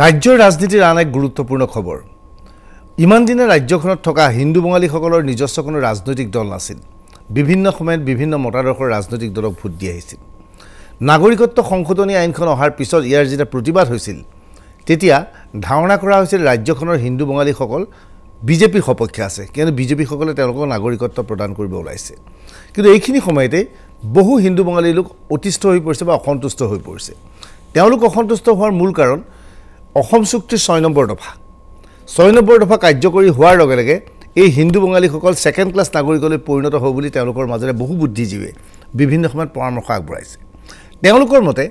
ৰাজ্যৰ ৰাজনীতিৰ আন এক গুৰুত্বপূৰ্ণ খবৰ ইমান দিনে ৰাজ্যখনত থকা হিন্দু বঙালীসকলৰ নিজস্ব কোনো ৰাজনৈতিক দল নাছিল বিভিন্ন সময়ত বিভিন্ন মতাদৰ্শৰ ৰাজনৈতিক দলক ভোট দি আহিছিল নাগৰিকত্ব সংশোধনী আইনখন অহাৰ পিছত ইয়াৰ যেতিয়া প্ৰতিবাদ হৈছিল তেতিয়া ধাৰণা কৰা হৈছিল ৰাজ্যখনৰ হিন্দু বঙ্গালীসল বিজেপিৰ সপক্ষে আছে কিন্তু বিজেপিসকলে নাগৰিকত্ব প্ৰদান কৰিব ওলাইছে কিন্তু এইখিনি সময়তে বহু হিন্দু বঙালী লোক অতিষ্ঠ হৈ পৰিছে বা অসন্তুষ্ট হৈ পৰিছে তেওঁলোক অসন্তুষ্ট হোৱাৰ মূল কাৰণ অসম চুক্তি ছয় নম্বৰ দফা ছয় নম্বৰ দফা কাৰ্যকৰী হোৱাৰ লগে লগে এই হিন্দু বঙালীসকল ছেকেণ্ড ক্লাছ নাগৰিকলৈ পৰিণত হ'ব বুলি তেওঁলোকৰ মাজেৰে বহু বুদ্ধিজীৱে বিভিন্ন সময়ত পৰামৰ্শ আগবঢ়াইছে তেওঁলোকৰ মতে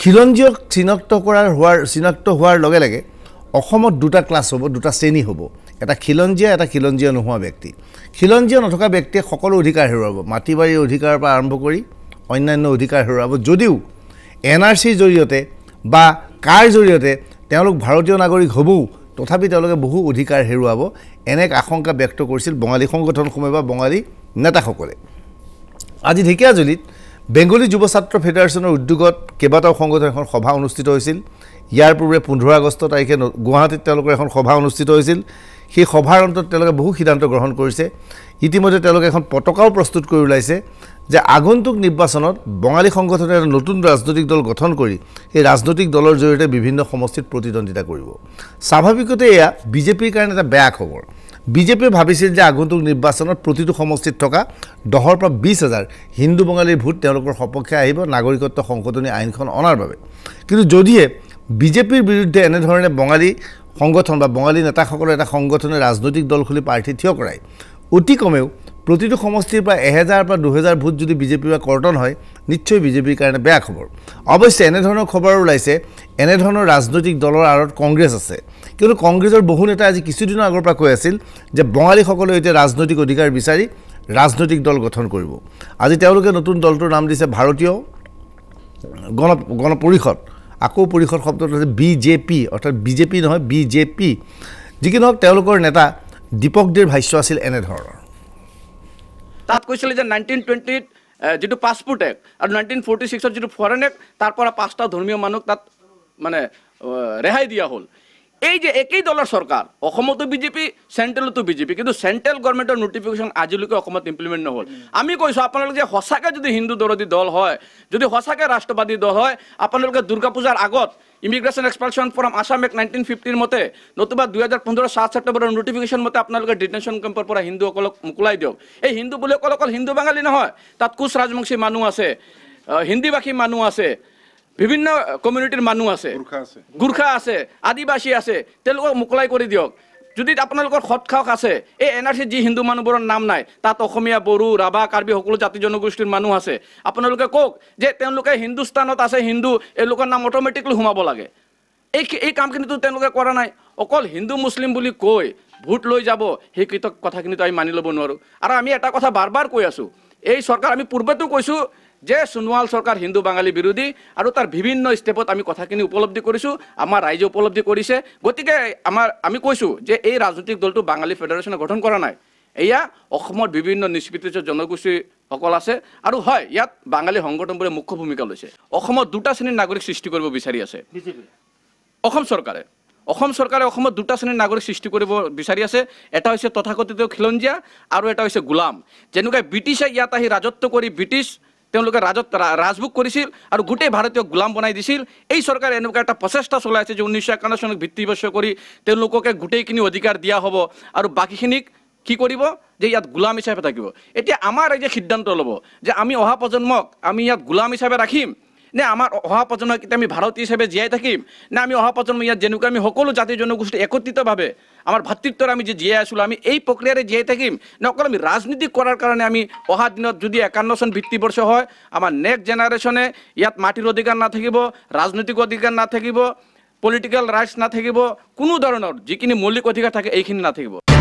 খিলঞ্জীয়ক চিনাক্ত কৰাৰ হোৱাৰ চিনাক্ত হোৱাৰ লগে লগে অসমত দুটা ক্লাছ হ'ব দুটা শ্ৰেণী হ'ব এটা খিলঞ্জীয়া এটা খিলঞ্জীয়া নোহোৱা ব্যক্তি খিলঞ্জীয়া নথকা ব্যক্তিয়ে সকলো অধিকাৰ হেৰুৱাব মাটি বাৰীৰ অধিকাৰৰ পৰা আৰম্ভ কৰি অন্যান্য অধিকাৰ হেৰুৱাব যদিও এন আৰ চিৰ জৰিয়তে বা কাৰ জৰিয়তে তেওঁলোক ভাৰতীয় নাগৰিক হ'বও তথাপি তেওঁলোকে বহু অধিকাৰ হেৰুৱাব এনে এক আশংকা ব্যক্ত কৰিছিল বঙালী সংগঠনসমূহে বা বঙালী নেতাসকলে আজি ঢেকীয়াজুলিত বেংগলী যুৱ ছাত্ৰ ফেডাৰেশ্যনৰ উদ্যোগত কেইবাটাও সংগঠনৰ এখন সভা অনুষ্ঠিত হৈছিল ইয়াৰ পূৰ্বে পোন্ধৰ আগষ্ট তাৰিখে গুৱাহাটীত তেওঁলোকৰ এখন সভা অনুষ্ঠিত হৈছিল সেই সভাৰ অন্তত তেওঁলোকে বহু সিদ্ধান্ত গ্ৰহণ কৰিছে ইতিমধ্যে তেওঁলোকে এখন পতাকাও প্ৰস্তুত কৰি ওলাইছে যে আগন্তুক নিৰ্বাচনত বঙালী সংগঠনে এটা নতুন ৰাজনৈতিক দল গঠন কৰি সেই ৰাজনৈতিক দলৰ জৰিয়তে বিভিন্ন সমষ্টিত প্ৰতিদ্বন্দ্বিতা কৰিব স্বাভাৱিকতে এয়া বিজেপিৰ কাৰণে এটা বেয়া খবৰ বিজেপিয়ে ভাবিছিল যে আগন্তুক নিৰ্বাচনত প্ৰতিটো সমষ্টিত থকা দহৰ পৰা বিছ হাজাৰ হিন্দু বঙালীৰ ভোট তেওঁলোকৰ সপক্ষে আহিব নাগৰিকত্ব সংশোধনী আইনখন অনাৰ বাবে কিন্তু যদিহে বিজেপিৰ বিৰুদ্ধে এনেধৰণে বঙালী সংগঠন বা বঙালী নেতাসকলৰ এটা সংগঠনে ৰাজনৈতিক দল খুলি প্ৰাৰ্থী থিয় কৰায় অতি কমেও প্ৰতিটো সমষ্টিৰ পৰা এহেজাৰ পৰা দুহেজাৰ ভোট যদি বিজেপিৰ পৰা কৰ্তন হয় নিশ্চয় বিজেপিৰ কাৰণে বেয়া খবৰ অৱশ্যে এনেধৰণৰ খবৰ ওলাইছে এনেধৰণৰ ৰাজনৈতিক দলৰ আঁৰত কংগ্ৰেছ আছে কিন্তু কংগ্ৰেছৰ বহু নেতাই আজি কিছুদিনৰ আগৰ পৰা কৈ আছিল যে বঙালীসকলেও এতিয়া ৰাজনৈতিক অধিকাৰ বিচাৰি ৰাজনৈতিক দল গঠন কৰিব আজি তেওঁলোকে নতুন দলটোৰ নাম দিছে ভাৰতীয় গণ গণ পৰিষদ আকৌ পৰিষদ শব্দটো আছে বি জে পি অৰ্থাৎ বিজেপি নহয় বি জে পি যি কি নহওক তেওঁলোকৰ নেতা দীপক দেৰ ভাষ্য আছিল এনেধৰণৰ তাত কৈছিলে যে নাইনটিন টুৱেণ্টিত যিটো পাছপোৰ্ট এক্ট আৰু নাইনটিন ফৰ্টি ছিক্সত যিটো ফৰেন এক্ট তাৰ পৰা পাঁচটা ধৰ্মীয় মানুহক তাত মানে ৰেহাই দিয়া হ'ল এই যে একেই দলৰ চৰকাৰ অসমতো বিজেপি চেণ্ট্ৰেলতো বিজেপি কিন্তু চেণ্ট্ৰেল গভৰ্ণমেণ্টৰ নটিফিকেশ্যন আজিলৈকে অসমত ইমপ্লিমেণ্ট নহ'ল আমি কৈছোঁ আপোনালোকে সঁচাকৈ যদি হিন্দু দৰদী দল হয় যদি সঁচাকে ৰাষ্ট্ৰবাদী দল হয় আপোনালোকে দুৰ্গা পূজাৰ আগত ইমিগ্ৰেশ্যন এক্সপালশ্যন ফ্ৰম আছাম এক নাইনটিন ফিফটিৰ মতে নতুবা দুই দুহেজাৰ পোন্ধৰ সাত ছেপ্টেম্বৰৰ নটিফিকেশ্যন মতে আপোনালোকে ডিটেনশ্যন কেম্পৰ পৰা হিন্দুসকলক মোকলাই দিয়ক এই হিন্দু বুলি অকল অকল হিন্দু বাঙালী নহয় তাত কোচ ৰাজবংশী মানুহ আছে হিন্দীভাষী মানুহ আছে বিভিন্ন কমিউনিটিৰ মানুহ আছে গোৰ্খা আছে আদিবাসী আছে তেওঁলোকক মোকলাই কৰি দিয়ক যদি আপোনালোকৰ সৎসাহ আছে এই এন আৰ চিত যি হিন্দু মানুহবোৰৰ নাম নাই তাত অসমীয়া বড়ো ৰাভা কাৰ্বি সকলো জাতি জনগোষ্ঠীৰ মানুহ আছে আপোনালোকে কওক যে তেওঁলোকে হিন্দুস্তানত আছে হিন্দু এওঁলোকৰ নাম অট'মেটিকলি সোমাব লাগে এই এই কামখিনিতো তেওঁলোকে কৰা নাই অকল হিন্দু মুছলিম বুলি কৈ ভোট লৈ যাব সেই কৃত কথাখিনিতো আমি মানি ল'ব নোৱাৰোঁ আৰু আমি এটা কথা বাৰ বাৰ কৈ আছোঁ এই চৰকাৰ আমি পূৰ্বেতো কৈছোঁ যে সোণোৱাল চৰকাৰ হিন্দু বাঙালী বিৰোধী আৰু তাৰ বিভিন্ন ষ্টেপত আমি কথাখিনি উপলব্ধি কৰিছোঁ আমাৰ ৰাইজে উপলব্ধি কৰিছে গতিকে আমাৰ আমি কৈছোঁ যে এই ৰাজনৈতিক দলটো বাঙালী ফেডাৰেশ্যনে গঠন কৰা নাই এয়া অসমৰ বিভিন্ন নিষ্পৃতিত জনগোষ্ঠীসকল আছে আৰু হয় ইয়াত বাঙালী সংগঠনবোৰে মুখ্য ভূমিকা লৈছে অসমত দুটা শ্ৰেণীৰ নাগৰিক সৃষ্টি কৰিব বিচাৰি আছে অসম চৰকাৰে অসম চৰকাৰে অসমত দুটা শ্ৰেণীৰ নাগৰিক সৃষ্টি কৰিব বিচাৰি আছে এটা হৈছে তথাকথিত খিলঞ্জীয়া আৰু এটা হৈছে গোলাম যেনেকুৱা ব্ৰিটিছে ইয়াত আহি ৰাজত্ব কৰি ব্ৰিটিছ তেওঁলোকে ৰাজত ৰাজভোগ কৰিছিল আৰু গোটেই ভাৰতীয় গোলাম বনাই দিছিল এই চৰকাৰে এনেকুৱা এটা প্ৰচেষ্টা চলাই আছে যে ঊনৈছশ একান্ন চনক ভিত্তিবৰ্ষ কৰি তেওঁলোককে গোটেইখিনি অধিকাৰ দিয়া হ'ব আৰু বাকীখিনিক কি কৰিব যে ইয়াত গোলাম হিচাপে থাকিব এতিয়া আমাৰ ৰাইজে সিদ্ধান্ত ল'ব যে আমি অহা প্ৰজন্মক আমি ইয়াত গোলাম হিচাপে ৰাখিম না আমার অহা প্রজন্ম কিন্তু আমি ভারতীয় হিসেবে জিয়াই থাকিম না আমি অহা প্রজন্ম ইয়াত যেনেকুৱা আমি সকলো জাতি জনগোষ্ঠী একত্রিতভাবে আমার ভাতৃত্বর আমি যে জীয়াই আসলো আমি এই প্ৰক্ৰিয়াৰে জীয়াই থাকিম নকল আমি রাজনীতি করার কারণে আমি অহা দিনত যদি একান্ন চন ভিত্তিবর্ষ হয় আমার নেক্সট জেনারেশনে ইয়াত মাটির অধিকার না থাকিব রাজনৈতিক অধিকার না থাকিব পলিটিক্যাল রাইটস না থাকিব কোনো ধৰণৰ যিখিনি মৌলিক অধিকাৰ থাকে এইখিনি নাথাকিব